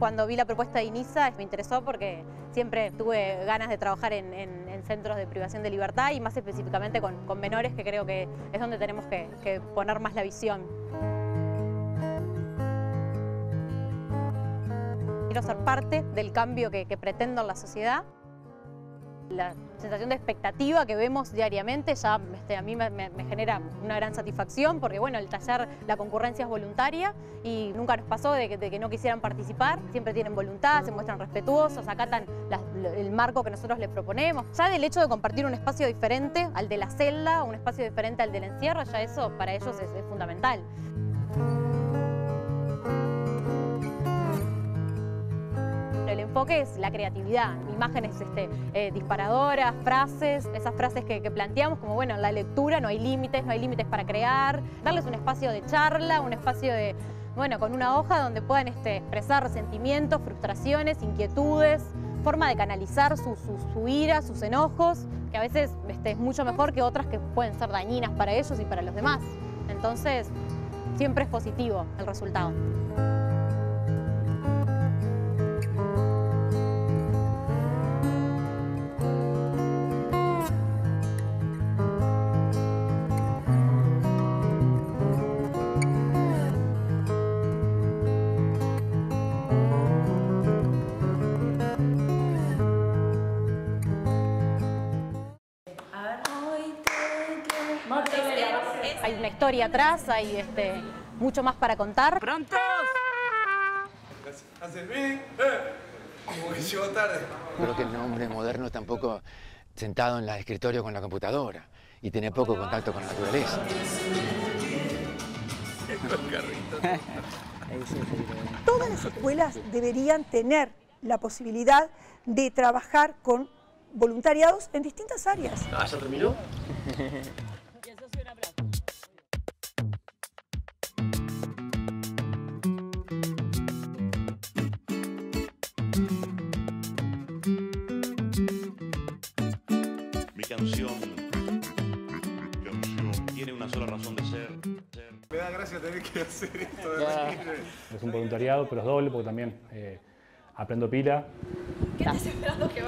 Cuando vi la propuesta de INISA me interesó porque siempre tuve ganas de trabajar en, centros de privación de libertad y más específicamente con, menores que creo que es donde tenemos que, poner más la visión. Quiero ser parte del cambio que, que pretendo en la sociedad. La sensación de expectativa que vemos diariamente ya este, a mí me, genera una gran satisfacción porque bueno, el taller, la concurrencia es voluntaria y nunca nos pasó de que, no quisieran participar, siempre tienen voluntad, se muestran respetuosos, acatan el marco que nosotros les proponemos. Ya del hecho de compartir un espacio diferente al de la celda, un espacio diferente al del encierro, ya eso para ellos es fundamental. enfoque es la creatividad, imágenes este, eh, disparadoras, frases, esas frases que, planteamos, como bueno, la lectura no hay límites, no hay límites para crear, darles un espacio de charla, un espacio de, bueno, con una hoja donde puedan este, expresar sentimientos, frustraciones, inquietudes, forma de canalizar su, ira, sus enojos, que a veces este, es mucho mejor que otras que pueden ser dañinas para ellos y para los demás. Entonces, siempre es positivo el resultado. y atrás, hay este, mucho más para contar. pronto Creo que el hombre moderno tampoco sentado en el escritorio con la computadora y tiene poco contacto con la naturaleza. Todas las escuelas deberían tener la posibilidad de trabajar con voluntariados en distintas áreas. ¿Ah, ya terminó? es un voluntariado, pero es doble porque también eh, aprendo pila. ¿Qué estás esperando que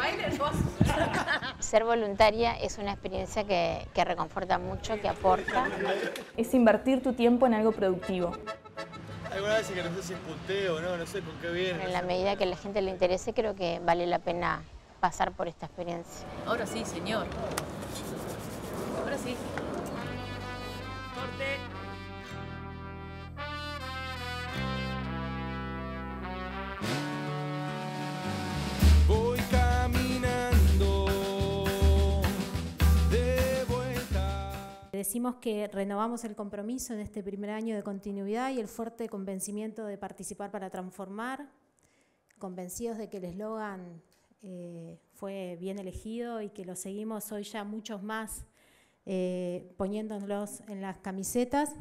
Ser voluntaria es una experiencia que, reconforta mucho, que aporta. Es invertir tu tiempo en algo productivo. Algunas veces que no sé si sé con qué viene. En la medida que a la gente le interese, creo que vale la pena pasar por esta experiencia. Ahora sí, señor. Ahora sí. decimos que renovamos el compromiso en este primer año de continuidad y el fuerte convencimiento de participar para transformar, convencidos de que el eslogan eh, fue bien elegido y que lo seguimos hoy ya muchos más eh, poniéndonos en las camisetas.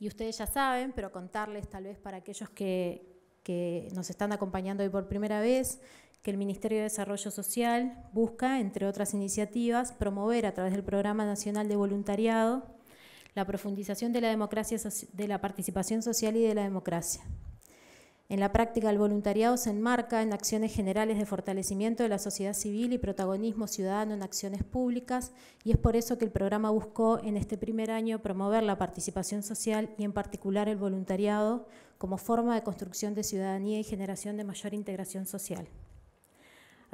Y ustedes ya saben, pero contarles tal vez para aquellos que, que nos están acompañando hoy por primera vez, que el Ministerio de Desarrollo Social busca, entre otras iniciativas, promover a través del Programa Nacional de Voluntariado la profundización de la, democracia, de la participación social y de la democracia. En la práctica, el voluntariado se enmarca en acciones generales de fortalecimiento de la sociedad civil y protagonismo ciudadano en acciones públicas, y es por eso que el programa buscó en este primer año promover la participación social y en particular el voluntariado como forma de construcción de ciudadanía y generación de mayor integración social.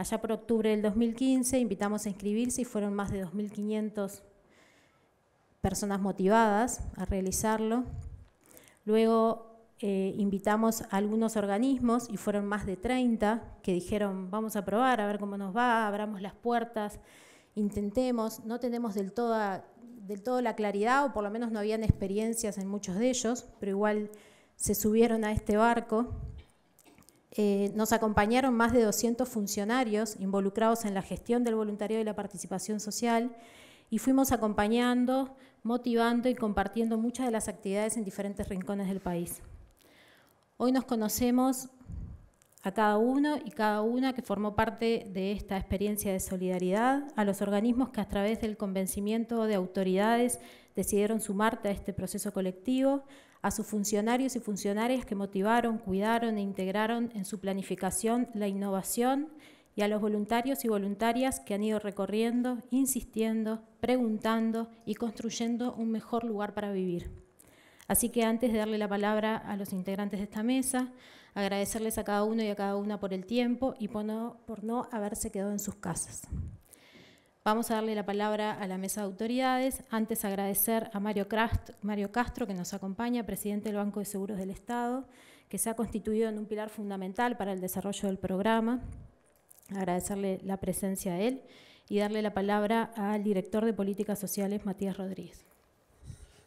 Allá por octubre del 2015 invitamos a inscribirse y fueron más de 2.500 personas motivadas a realizarlo. Luego eh, invitamos a algunos organismos y fueron más de 30 que dijeron, vamos a probar, a ver cómo nos va, abramos las puertas, intentemos, no tenemos del del todo la claridad o por lo menos no habían experiencias en muchos de ellos, pero igual se subieron a este barco eh, nos acompañaron más de 200 funcionarios involucrados en la gestión del voluntariado y la participación social y fuimos acompañando, motivando y compartiendo muchas de las actividades en diferentes rincones del país. Hoy nos conocemos a cada uno y cada una que formó parte de esta experiencia de solidaridad, a los organismos que a través del convencimiento de autoridades decidieron sumarte a este proceso colectivo, a sus funcionarios y funcionarias que motivaron, cuidaron e integraron en su planificación la innovación y a los voluntarios y voluntarias que han ido recorriendo, insistiendo, preguntando y construyendo un mejor lugar para vivir. Así que antes de darle la palabra a los integrantes de esta mesa, agradecerles a cada uno y a cada una por el tiempo y por no, haberse quedado en sus casas. Vamos a darle la palabra a la mesa de autoridades. Antes agradecer a Mario Castro, que nos acompaña, presidente del Banco de Seguros del Estado, que se ha constituido en un pilar fundamental para el desarrollo del programa. Agradecerle la presencia a él y darle la palabra al director de Políticas Sociales, Matías Rodríguez.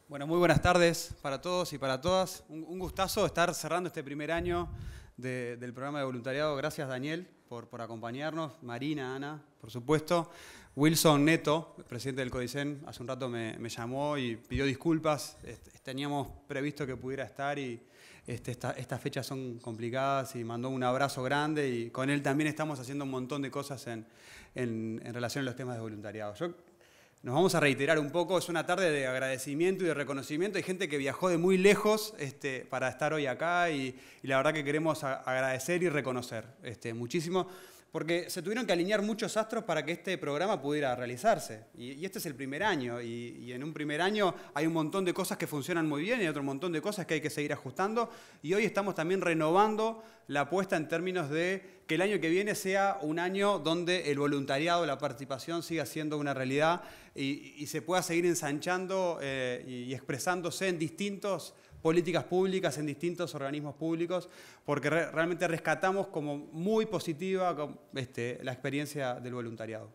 Bueno, muy buenas tardes para todos y para todas. Un, gustazo estar cerrando este primer año del programa de voluntariado. Gracias, Daniel por, acompañarnos, Marina, Ana, por supuesto. Wilson Neto, presidente del Codicen, hace un rato me, llamó y pidió disculpas. teníamos previsto que pudiera estar y este, estas fechas son complicadas y mandó un abrazo grande y con él también estamos haciendo un montón de cosas en, en, relación a los temas de voluntariado. Yo nos vamos a reiterar un poco. Es una tarde de agradecimiento y de reconocimiento. Hay gente que viajó de muy lejos este, para estar hoy acá y, la verdad que queremos agradecer y reconocer este, muchísimo, porque se tuvieron que alinear muchos astros para que este programa pudiera realizarse. Y, este es el primer año y, y, en un primer año hay un montón de cosas que funcionan muy bien y otro montón de cosas que hay que seguir ajustando. Y hoy estamos también renovando la apuesta en términos de que el año que viene sea un año donde el voluntariado, la participación siga siendo una realidad y, se pueda seguir ensanchando eh, y expresándose en distintas políticas públicas en distintos organismos públicos, porque realmente rescatamos como muy positiva este, la experiencia del voluntariado.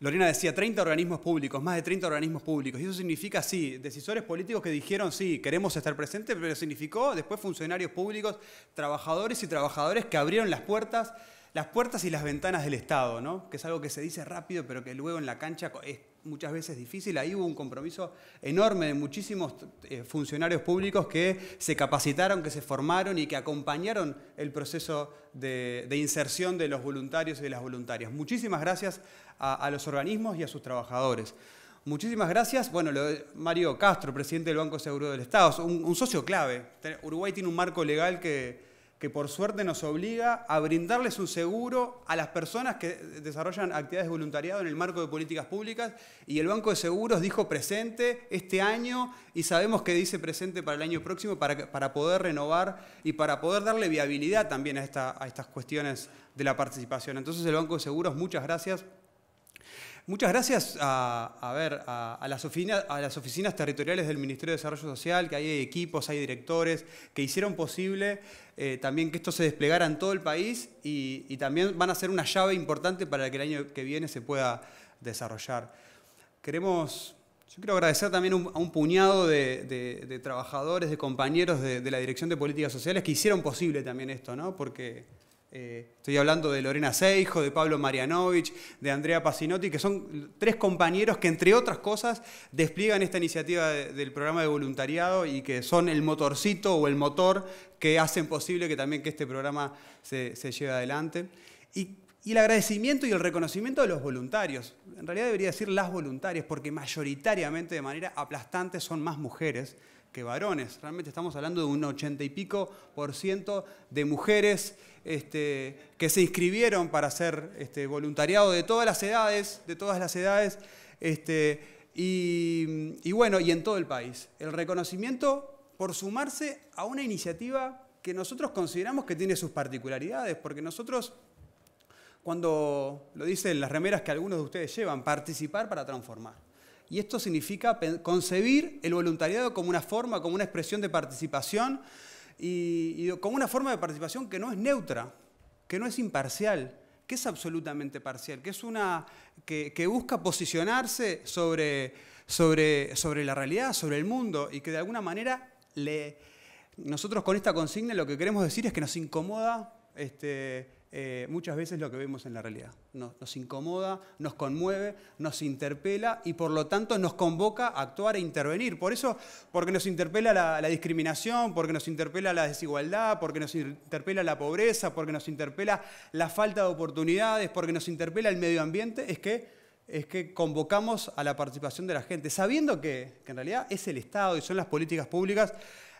Lorena decía 30 organismos públicos, más de 30 organismos públicos. Y eso significa, sí, decisores políticos que dijeron, sí, queremos estar presentes, pero significó después funcionarios públicos, trabajadores y trabajadores que abrieron las puertas, las puertas y las ventanas del Estado, ¿no? Que es algo que se dice rápido, pero que luego en la cancha es muchas veces difícil. Ahí hubo un compromiso enorme de muchísimos eh, funcionarios públicos que se capacitaron, que se formaron y que acompañaron el proceso de, inserción de los voluntarios y de las voluntarias. Muchísimas gracias a, los organismos y a sus trabajadores. Muchísimas gracias. Bueno, Mario Castro, presidente del Banco Seguro del Estado, un socio clave. Uruguay tiene un marco legal que, que por suerte nos obliga a brindarles un seguro a las personas que desarrollan actividades de voluntariado en el marco de políticas públicas y el Banco de Seguros dijo presente este año y sabemos que dice presente para el año próximo para, para poder renovar y para poder darle viabilidad también a, a estas cuestiones de la participación. Entonces el Banco de Seguros, muchas gracias Muchas gracias a, las oficinas, territoriales del Ministerio de Desarrollo Social, que hay equipos, hay directores, que hicieron posible eh, también que esto se desplegara en todo el país y, también van a ser una llave importante para que el año que viene se pueda desarrollar. Queremos, yo quiero agradecer también a un puñado de, trabajadores, de compañeros de, la Dirección de Políticas Sociales que hicieron posible también esto, ¿no? Porque eh, estoy hablando de Lorena Seijo, de Pablo Marianovich, de Andrea Pacinotti, que son tres compañeros que, entre otras cosas, despliegan esta iniciativa del programa de voluntariado y que son el motorcito o el motor que hacen posible que también que este programa se, lleve adelante. Y y el agradecimiento y el reconocimiento de los voluntarios. En realidad debería decir las voluntarias, porque mayoritariamente, de manera aplastante, son más mujeres varones. Realmente estamos hablando de un ochenta y pico por ciento de mujeres este, que se inscribieron para hacer este, voluntariado de todas las edades, de todas las edades, este, y bueno, y en todo el país. El reconocimiento por sumarse a una iniciativa que nosotros consideramos que tiene sus particularidades, porque nosotros cuando lo dicen las remeras que algunos de ustedes llevan, participar para transformar y esto significa concebir el voluntariado como una forma, como una expresión de participación y, como una forma de participación que no es neutra, que no es imparcial, que es absolutamente parcial, que es una que, busca posicionarse sobre, sobre, sobre la realidad, sobre el mundo y que de alguna manera le, nosotros con esta consigna lo que queremos decir es que nos incomoda este, eh, muchas veces lo que vemos en la realidad. Nos, incomoda, nos conmueve, nos interpela y por lo tanto nos convoca a actuar e intervenir. Por eso, porque nos interpela la, discriminación, porque nos interpela la desigualdad, porque nos interpela la pobreza, porque nos interpela la falta de oportunidades, porque nos interpela el medio ambiente, es que es que convocamos a la participación de la gente, sabiendo que, que, en realidad es el Estado y son las políticas públicas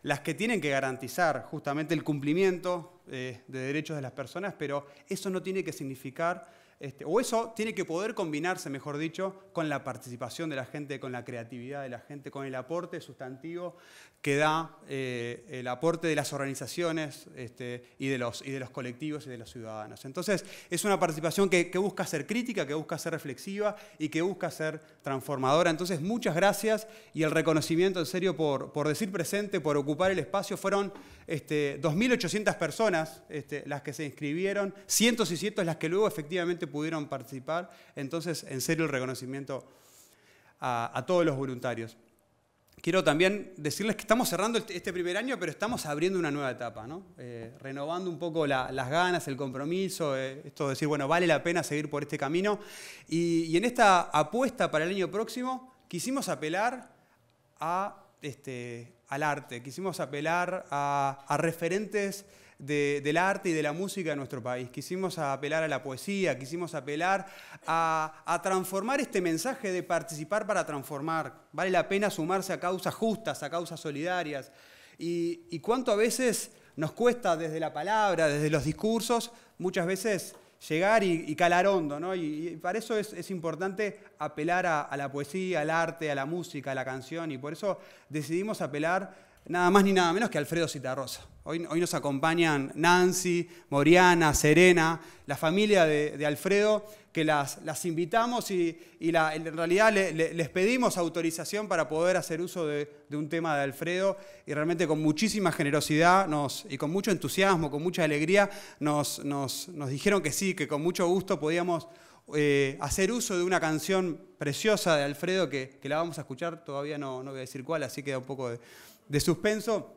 las que tienen que garantizar justamente el cumplimiento eh, de derechos de las personas, pero eso no tiene que significar, este, o eso tiene que poder combinarse, mejor dicho, con la participación de la gente, con la creatividad de la gente, con el aporte sustantivo que da eh, el aporte de las organizaciones este, y, de los, colectivos y de los ciudadanos. Entonces, es una participación que, busca ser crítica, que busca ser reflexiva y que busca ser transformadora. Entonces, muchas gracias y el reconocimiento en serio por, decir presente, por ocupar el espacio. Fueron 2.800 este, personas este, las que se inscribieron, cientos y cientos las que luego efectivamente pudieron participar. Entonces, en serio el reconocimiento a todos los voluntarios quiero también decirles que estamos cerrando este, este primer año, pero estamos abriendo una nueva etapa, eh, renovando un poco las ganas, el compromiso, eh, esto de decir, bueno, vale la pena seguir por este camino. Y, en esta apuesta para el año próximo, quisimos apelar este, al arte, quisimos apelar a, a referentes del arte y de la música de nuestro país. Quisimos apelar a la poesía, quisimos apelar a, transformar este mensaje de participar para transformar. Vale la pena sumarse a causas justas, a causas solidarias. Y, cuánto a veces nos cuesta desde la palabra, desde los discursos, muchas veces llegar y, calar hondo, Y, para eso es, importante apelar a, la poesía, al arte, a la música, a la canción, y por eso decidimos apelar nada más ni nada menos que Alfredo Citarrosa. Hoy, hoy nos acompañan Nancy, Moriana, Serena, la familia de, Alfredo, que las, invitamos y, en realidad les pedimos autorización para poder hacer uso de, un tema de Alfredo y realmente con muchísima generosidad y con mucho entusiasmo, con mucha alegría, nos, dijeron que sí, que con mucho gusto podíamos eh, hacer uso de una canción preciosa de Alfredo que, la vamos a escuchar, todavía no, no voy a decir cuál, así queda un poco de de suspenso.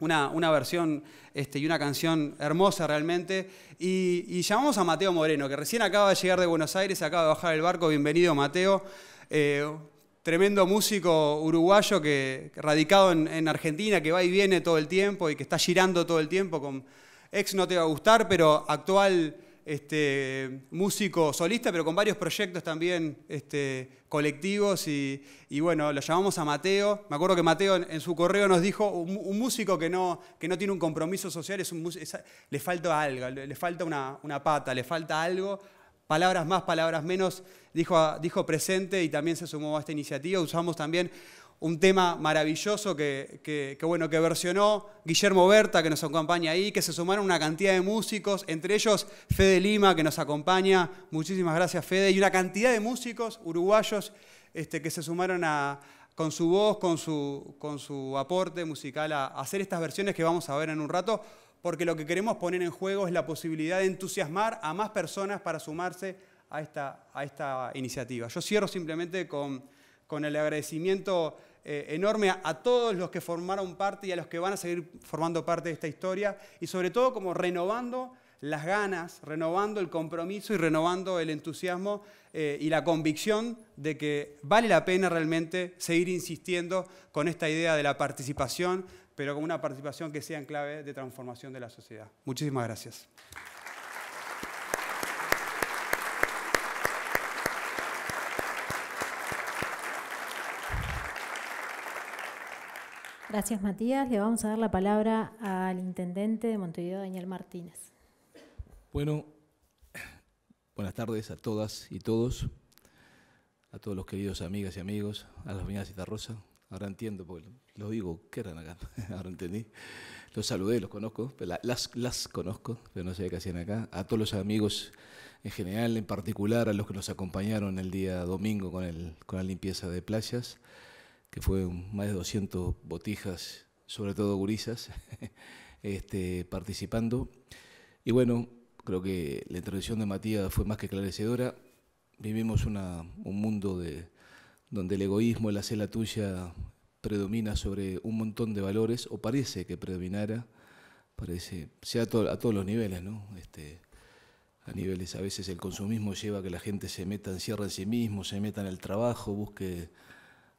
Una, versión este, y una canción hermosa realmente. Y, llamamos a Mateo Moreno, que recién acaba de llegar de Buenos Aires, acaba de bajar el barco. Bienvenido, Mateo. Eh, tremendo músico uruguayo que radicado en, Argentina, que va y viene todo el tiempo y que está girando todo el tiempo con ex no te va a gustar, pero actual este, músico solista, pero con varios proyectos también este, colectivos. Y, bueno, lo llamamos a Mateo. Me acuerdo que Mateo en, su correo nos dijo, un, músico que no, que no tiene un compromiso social, es le falta algo, le, falta una, una, pata, le falta algo. Palabras más, palabras menos, dijo, dijo presente y también se sumó a esta iniciativa. Usamos también un tema maravilloso que, bueno, que versionó Guillermo Berta, que nos acompaña ahí, que se sumaron una cantidad de músicos, entre ellos Fede Lima, que nos acompaña. Muchísimas gracias, Fede. Y una cantidad de músicos uruguayos este, que se sumaron con su voz, con su, aporte musical a, hacer estas versiones que vamos a ver en un rato, porque lo que queremos poner en juego es la posibilidad de entusiasmar a más personas para sumarse a esta, iniciativa. Yo cierro simplemente con el agradecimiento eh, enorme a, todos los que formaron parte y a los que van a seguir formando parte de esta historia y sobre todo como renovando las ganas, renovando el compromiso y renovando el entusiasmo eh, y la convicción de que vale la pena realmente seguir insistiendo con esta idea de la participación, pero con una participación que sea en clave de transformación de la sociedad. Muchísimas gracias. Gracias, Matías. Le vamos a dar la palabra al intendente de Montevideo, Daniel Martínez. Bueno, buenas tardes a todas y todos, a todos los queridos amigas y amigos, a las y de Rosa. Ahora entiendo, porque lo digo, ¿qué eran acá? Ahora entendí. Los saludé, los conozco, las, las conozco, pero no sé qué hacían acá. A todos los amigos en general, en particular a los que nos acompañaron el día domingo con, el, con la limpieza de playas que fue más de 200 botijas, sobre todo gurisas, este, participando. Y bueno, creo que la intervención de Matías fue más que esclarecedora. Vivimos un mundo de, donde el egoísmo, la hacer la tuya, predomina sobre un montón de valores, o parece que predominara, parece, sea a, todos los niveles, ¿no? Este, a niveles, a veces el consumismo lleva a que la gente se meta, cierra en sí mismo, se meta en el trabajo, busque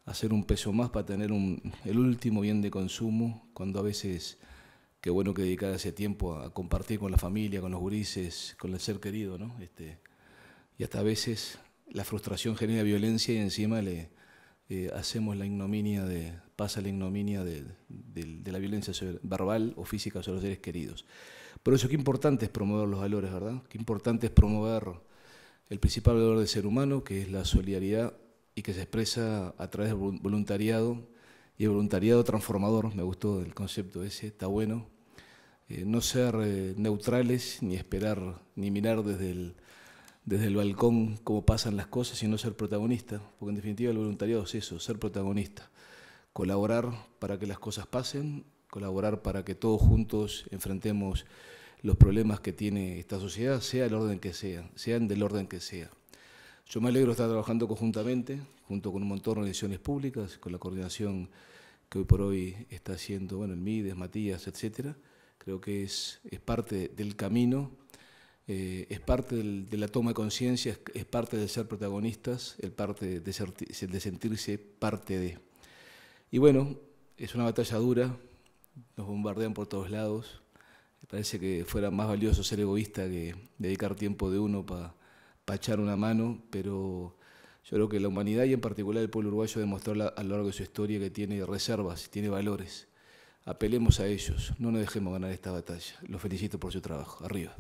hacer un peso más para tener el último bien de consumo, cuando a veces qué bueno que dedicar ese tiempo a compartir con la familia, con los gurises, con el ser querido, ¿no? Este, y hasta a veces la frustración genera violencia y encima le eh, hacemos la ignominia de, pasa la ignominia de, la violencia verbal o física sobre los seres queridos. Por eso qué importante es promover los valores, ¿verdad? Qué importante es promover el principal valor del ser humano, que es la solidaridad y que se expresa a través del voluntariado y el voluntariado transformador, me gustó el concepto ese, está bueno. Eh, no ser eh, neutrales, ni esperar, ni mirar desde el, desde el balcón cómo pasan las cosas, sino ser protagonista, porque en definitiva el voluntariado es eso, ser protagonista, colaborar para que las cosas pasen, colaborar para que todos juntos enfrentemos los problemas que tiene esta sociedad, sea el orden que sea, sean del orden que sea. Yo me alegro de estar trabajando conjuntamente, junto con un montón de organizaciones públicas, con la coordinación que hoy por hoy está haciendo, bueno, el MIDES, Matías, etcétera. Creo que es, es parte del camino, eh, es parte de la toma de conciencia, es, parte de ser protagonistas, es parte de, de sentirse parte de. Y bueno, es una batalla dura, nos bombardean por todos lados. Me parece que fuera más valioso ser egoísta que dedicar tiempo de uno para para echar una mano, pero yo creo que la humanidad y en particular el pueblo uruguayo demostró a lo largo de su historia que tiene reservas, tiene valores. Apelemos a ellos, no nos dejemos ganar esta batalla. Los felicito por su trabajo. Arriba.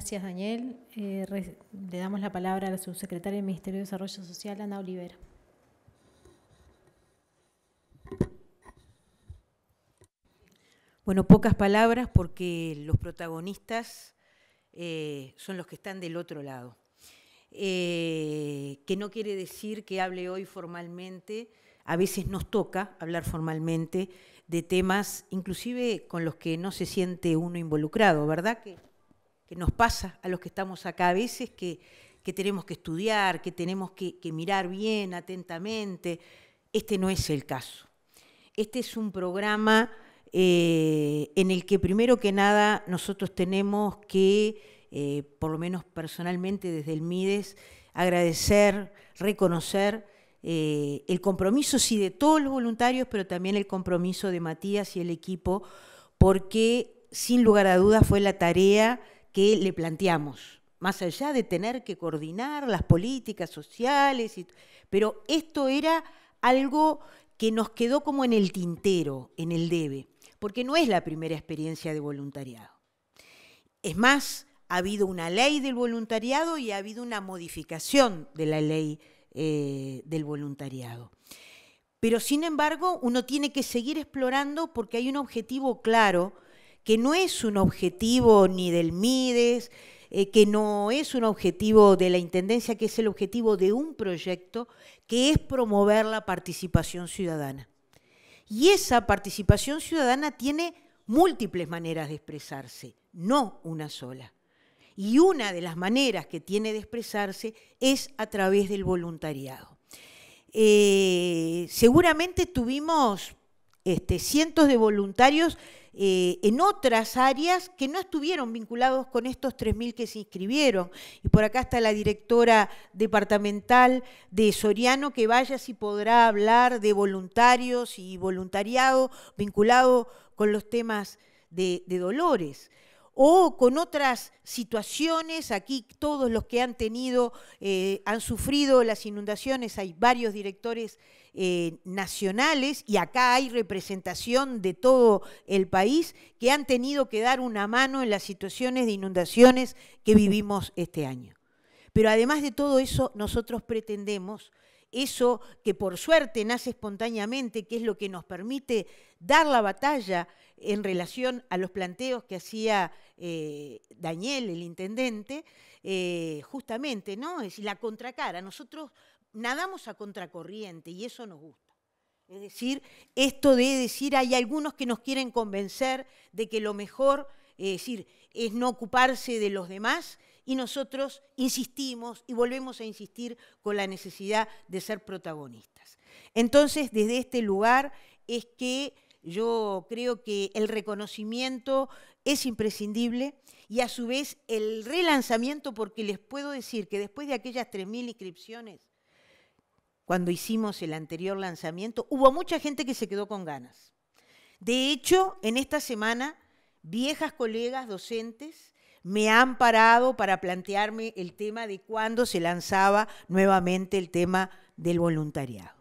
Gracias, Daniel. Eh, le damos la palabra a la subsecretaria del Ministerio de Desarrollo Social, Ana Olivera. Bueno, pocas palabras porque los protagonistas eh, son los que están del otro lado. Eh, que no quiere decir que hable hoy formalmente, a veces nos toca hablar formalmente de temas, inclusive con los que no se siente uno involucrado, ¿verdad? Que que nos pasa a los que estamos acá a veces, que, tenemos que estudiar, que tenemos que, mirar bien, atentamente. Este no es el caso. Este es un programa eh, en el que primero que nada nosotros tenemos que, eh, por lo menos personalmente desde el MIDES, agradecer, reconocer eh, el compromiso, sí, de todos los voluntarios, pero también el compromiso de Matías y el equipo, porque sin lugar a dudas fue la tarea que le planteamos, más allá de tener que coordinar las políticas sociales, pero esto era algo que nos quedó como en el tintero, en el debe, porque no es la primera experiencia de voluntariado. Es más, ha habido una ley del voluntariado y ha habido una modificación de la ley eh, del voluntariado. Pero sin embargo, uno tiene que seguir explorando porque hay un objetivo claro que no es un objetivo ni del MIDES, eh, que no es un objetivo de la Intendencia, que es el objetivo de un proyecto que es promover la participación ciudadana. Y esa participación ciudadana tiene múltiples maneras de expresarse, no una sola. Y una de las maneras que tiene de expresarse es a través del voluntariado. Eh, seguramente tuvimos este, cientos de voluntarios eh, en otras áreas que no estuvieron vinculados con estos 3.000 que se inscribieron. Y por acá está la directora departamental de Soriano, que vaya si podrá hablar de voluntarios y voluntariado vinculado con los temas de, dolores o con otras situaciones, aquí todos los que han tenido, eh, han sufrido las inundaciones, hay varios directores eh, nacionales, y acá hay representación de todo el país, que han tenido que dar una mano en las situaciones de inundaciones que vivimos este año. Pero además de todo eso, nosotros pretendemos eso que por suerte nace espontáneamente, que es lo que nos permite dar la batalla en relación a los planteos que hacía eh, Daniel, el intendente, eh, justamente, ¿no? Es la contracara. Nosotros nadamos a contracorriente y eso nos gusta. Es decir, esto de decir, hay algunos que nos quieren convencer de que lo mejor, es decir, es no ocuparse de los demás y nosotros insistimos y volvemos a insistir con la necesidad de ser protagonistas. Entonces, desde este lugar es que yo creo que el reconocimiento es imprescindible y a su vez el relanzamiento, porque les puedo decir que después de aquellas 3.000 inscripciones, cuando hicimos el anterior lanzamiento, hubo mucha gente que se quedó con ganas. De hecho, en esta semana, viejas colegas docentes me han parado para plantearme el tema de cuándo se lanzaba nuevamente el tema del voluntariado.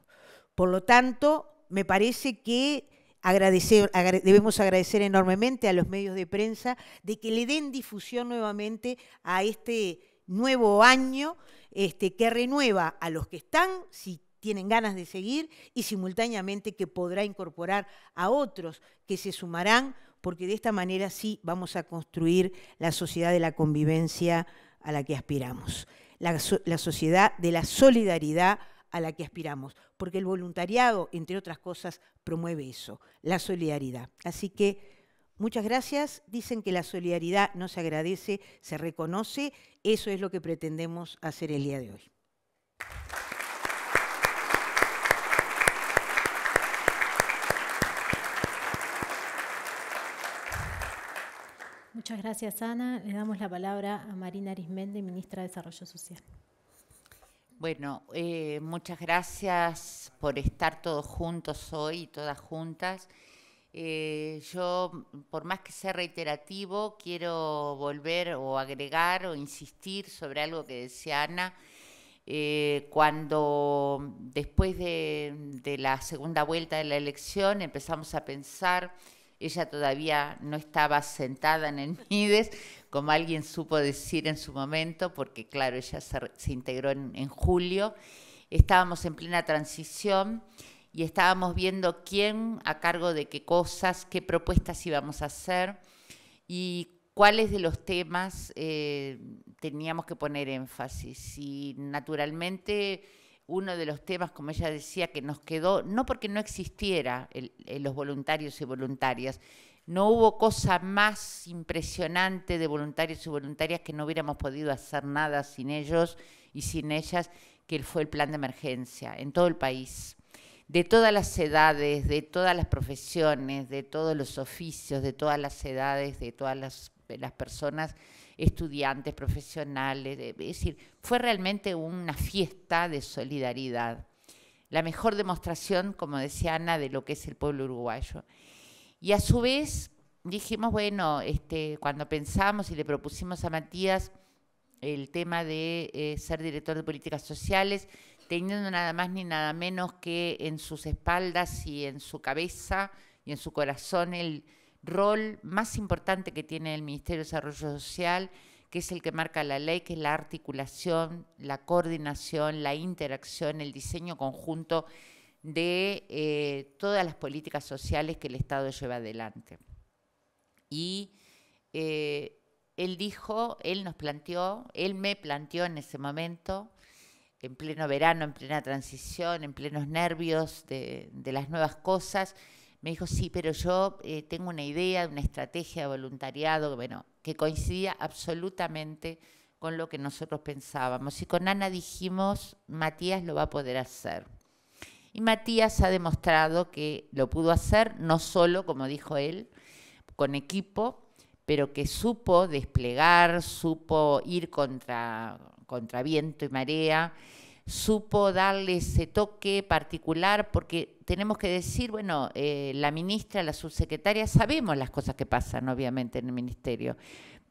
Por lo tanto, me parece que debemos agradecer enormemente a los medios de prensa de que le den difusión nuevamente a este nuevo año este, que renueva a los que están, si tienen ganas de seguir, y simultáneamente que podrá incorporar a otros que se sumarán, porque de esta manera sí vamos a construir la sociedad de la convivencia a la que aspiramos, la, la sociedad de la solidaridad a la que aspiramos, porque el voluntariado, entre otras cosas, promueve eso, la solidaridad. Así que Muchas gracias. Dicen que la solidaridad no se agradece, se reconoce. Eso es lo que pretendemos hacer el día de hoy. Muchas gracias, Ana. Le damos la palabra a Marina Arismende, ministra de Desarrollo Social. Bueno, eh, muchas gracias por estar todos juntos hoy todas juntas. Eh, yo, mm, por más que sea reiterativo, quiero volver o agregar o insistir sobre algo que decía Ana. Eh, cuando mm, después mm, de, la segunda vuelta de la elección empezamos a pensar, ella todavía no estaba sentada en el MIDES, como alguien supo decir en su momento, porque claro, ella se, integró en julio, estábamos en plena transición y estábamos viendo quién a cargo de qué cosas, qué propuestas íbamos a hacer y cuáles de los temas eh, teníamos que poner énfasis. Y naturalmente uno de los temas, como ella decía, que nos quedó, no porque no existiera los voluntarios y voluntarias, no hubo cosa más impresionante de voluntarios y voluntarias que no hubiéramos podido hacer nada sin ellos y sin ellas, que fue el plan de emergencia en todo el país de todas las edades, de todas las profesiones, de todos los oficios, de todas las edades, de todas las, personas, estudiantes, profesionales. es decir, fue realmente una fiesta de solidaridad. La mejor demostración, como decía Ana, de lo que es el pueblo uruguayo. Y a su vez dijimos, bueno, este, cuando pensamos y le propusimos a Matías el tema de eh, ser director de políticas sociales, teniendo nada más ni nada menos que en sus espaldas y en su cabeza y en su corazón el rol más importante que tiene el Ministerio de Desarrollo Social, que es el que marca la ley, que es la articulación, la coordinación, la interacción, el diseño conjunto de eh, todas las políticas sociales que el Estado lleva adelante. Y eh, él dijo, él nos planteó, él me planteó en ese momento en pleno verano, en plena transición, en plenos nervios de, las nuevas cosas, me dijo, sí, pero yo eh, tengo una idea, una estrategia de voluntariado, bueno, que coincidía absolutamente con lo que nosotros pensábamos. Y con Ana dijimos, Matías lo va a poder hacer. Y Matías ha demostrado que lo pudo hacer, no solo, como dijo él, con equipo, pero que supo desplegar, supo ir contra contra viento y marea, supo darle ese toque particular porque tenemos que decir, bueno, eh, la ministra, la subsecretaria, sabemos las cosas que pasan obviamente en el ministerio,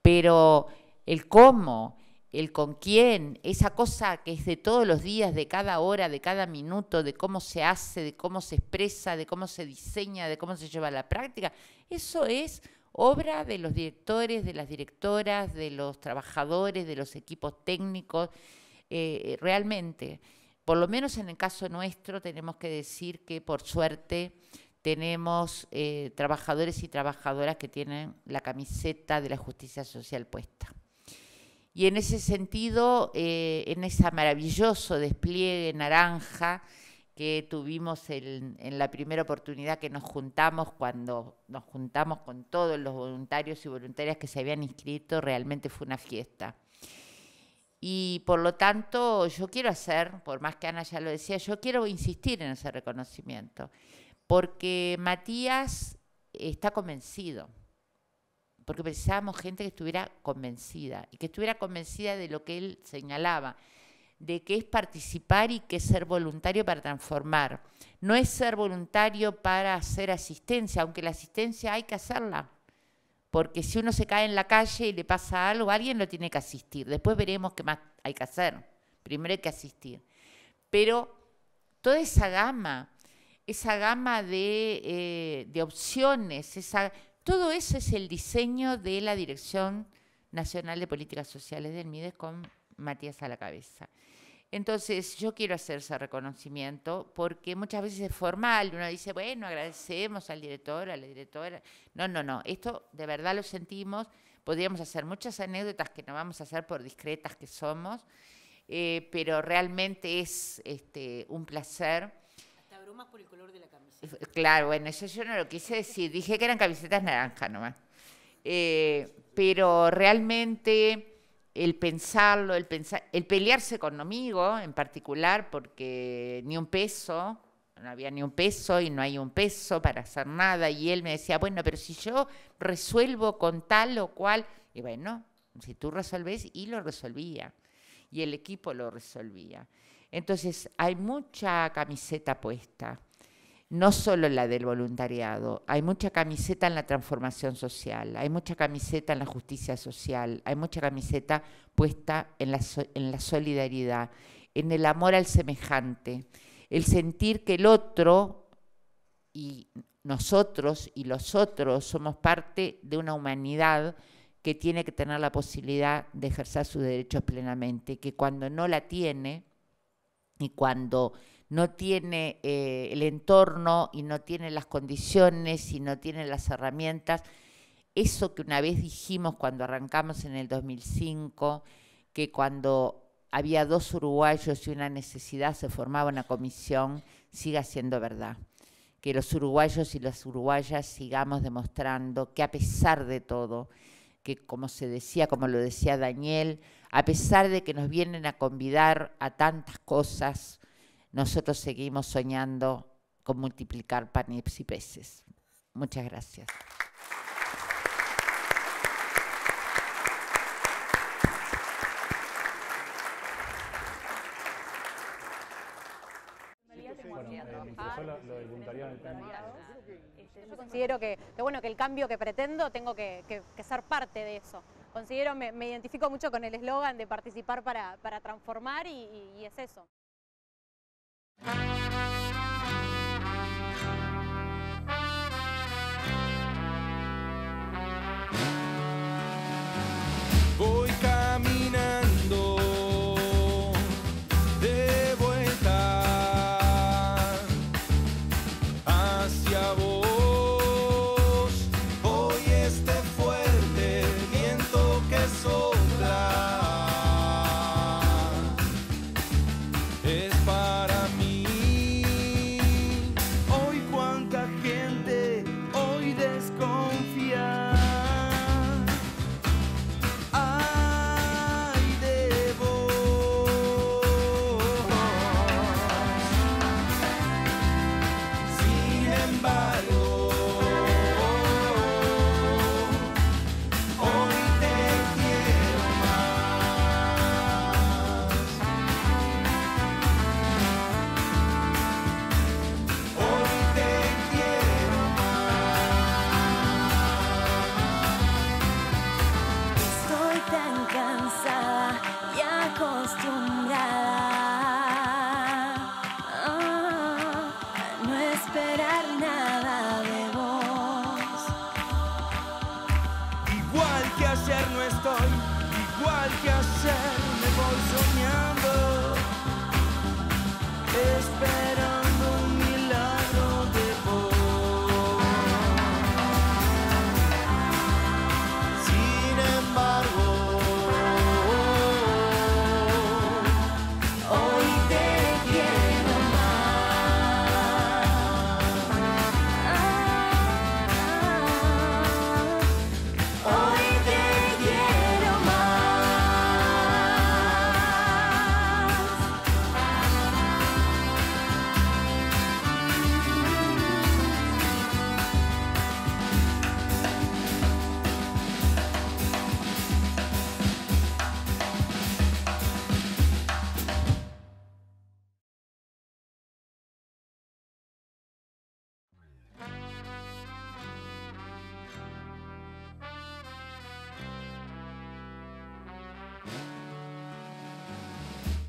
pero el cómo, el con quién, esa cosa que es de todos los días, de cada hora, de cada minuto, de cómo se hace, de cómo se expresa, de cómo se diseña, de cómo se lleva a la práctica, eso es obra de los directores, de las directoras, de los trabajadores, de los equipos técnicos, eh, realmente. Por lo menos en el caso nuestro tenemos que decir que por suerte tenemos eh, trabajadores y trabajadoras que tienen la camiseta de la justicia social puesta. Y en ese sentido, eh, en ese maravilloso despliegue naranja, que tuvimos en la primera oportunidad que nos juntamos, cuando nos juntamos con todos los voluntarios y voluntarias que se habían inscrito, realmente fue una fiesta. Y por lo tanto, yo quiero hacer, por más que Ana ya lo decía, yo quiero insistir en ese reconocimiento, porque Matías está convencido, porque pensábamos gente que estuviera convencida y que estuviera convencida de lo que él señalaba, de qué es participar y qué es ser voluntario para transformar. No es ser voluntario para hacer asistencia, aunque la asistencia hay que hacerla, porque si uno se cae en la calle y le pasa algo, alguien lo tiene que asistir. Después veremos qué más hay que hacer. Primero hay que asistir. Pero toda esa gama, esa gama de, eh, de opciones, esa, todo eso es el diseño de la Dirección Nacional de Políticas Sociales del Midescom. Matías a la cabeza. Entonces, yo quiero hacer ese reconocimiento porque muchas veces es formal, uno dice, bueno, agradecemos al director, a la directora. No, no, no, esto de verdad lo sentimos, podríamos hacer muchas anécdotas que no vamos a hacer por discretas que somos, eh, pero realmente es este, un placer. Hasta bromas por el color de la camiseta. Claro, bueno, eso yo no lo quise decir, dije que eran camisetas naranjas nomás. Eh, pero realmente el pensarlo, el, pensar, el pelearse conmigo en particular, porque ni un peso, no había ni un peso y no hay un peso para hacer nada. Y él me decía, bueno, pero si yo resuelvo con tal o cual, y bueno, si tú resolves, y lo resolvía, y el equipo lo resolvía. Entonces, hay mucha camiseta puesta no solo la del voluntariado, hay mucha camiseta en la transformación social, hay mucha camiseta en la justicia social, hay mucha camiseta puesta en la, en la solidaridad, en el amor al semejante, el sentir que el otro y nosotros y los otros somos parte de una humanidad que tiene que tener la posibilidad de ejercer sus derechos plenamente, que cuando no la tiene y cuando no tiene eh, el entorno y no tiene las condiciones y no tiene las herramientas, eso que una vez dijimos cuando arrancamos en el 2005, que cuando había dos uruguayos y una necesidad se formaba una comisión, siga siendo verdad. Que los uruguayos y las uruguayas sigamos demostrando que a pesar de todo, que como se decía, como lo decía Daniel, a pesar de que nos vienen a convidar a tantas cosas, nosotros seguimos soñando con multiplicar panips y peces. Muchas gracias. Yo considero que, bueno, que el cambio que pretendo tengo que, ser parte de eso. Considero, me, identifico mucho con el eslogan de participar para, transformar y es eso. Bye.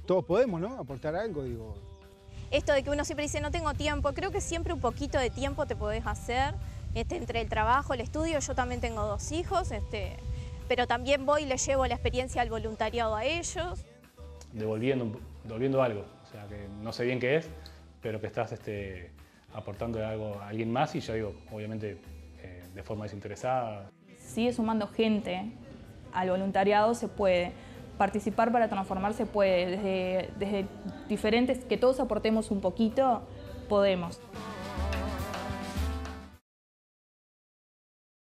todos podemos, ¿no? Aportar algo, digo. Esto de que uno siempre dice, no tengo tiempo, creo que siempre un poquito de tiempo te podés hacer, este, entre el trabajo, el estudio, yo también tengo dos hijos, este, pero también voy y les llevo la experiencia al voluntariado a ellos. Devolviendo, algo, o sea, que no sé bien qué es, pero que estás este, aportando algo a alguien más y yo digo, obviamente, eh, de forma desinteresada. Sigue sumando gente al voluntariado, se puede participar para transformarse puede, desde, diferentes, que todos aportemos un poquito, podemos.